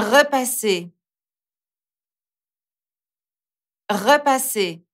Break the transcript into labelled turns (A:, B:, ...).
A: repasser, repasser.